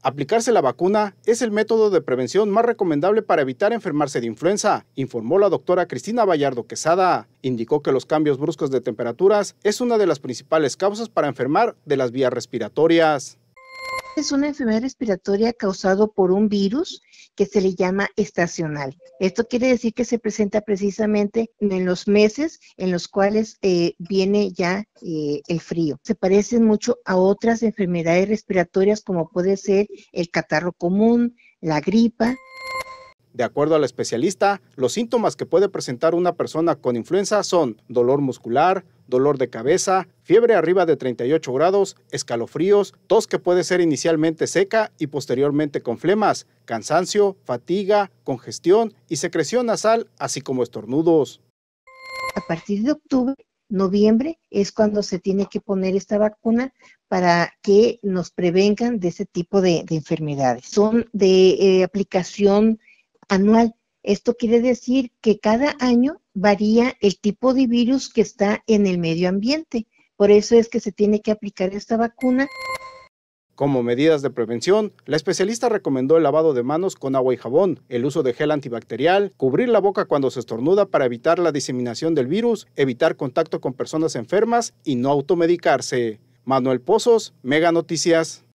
Aplicarse la vacuna es el método de prevención más recomendable para evitar enfermarse de influenza, informó la doctora Cristina Vallardo Quesada. Indicó que los cambios bruscos de temperaturas es una de las principales causas para enfermar de las vías respiratorias es una enfermedad respiratoria causada por un virus que se le llama estacional. Esto quiere decir que se presenta precisamente en los meses en los cuales eh, viene ya eh, el frío. Se parecen mucho a otras enfermedades respiratorias como puede ser el catarro común, la gripa, de acuerdo al especialista, los síntomas que puede presentar una persona con influenza son dolor muscular, dolor de cabeza, fiebre arriba de 38 grados, escalofríos, tos que puede ser inicialmente seca y posteriormente con flemas, cansancio, fatiga, congestión y secreción nasal, así como estornudos. A partir de octubre, noviembre es cuando se tiene que poner esta vacuna para que nos prevengan de ese tipo de, enfermedades. Son de eh, aplicación anual. Esto quiere decir que cada año varía el tipo de virus que está en el medio ambiente. Por eso es que se tiene que aplicar esta vacuna. Como medidas de prevención, la especialista recomendó el lavado de manos con agua y jabón, el uso de gel antibacterial, cubrir la boca cuando se estornuda para evitar la diseminación del virus, evitar contacto con personas enfermas y no automedicarse. Manuel Pozos, Mega Noticias.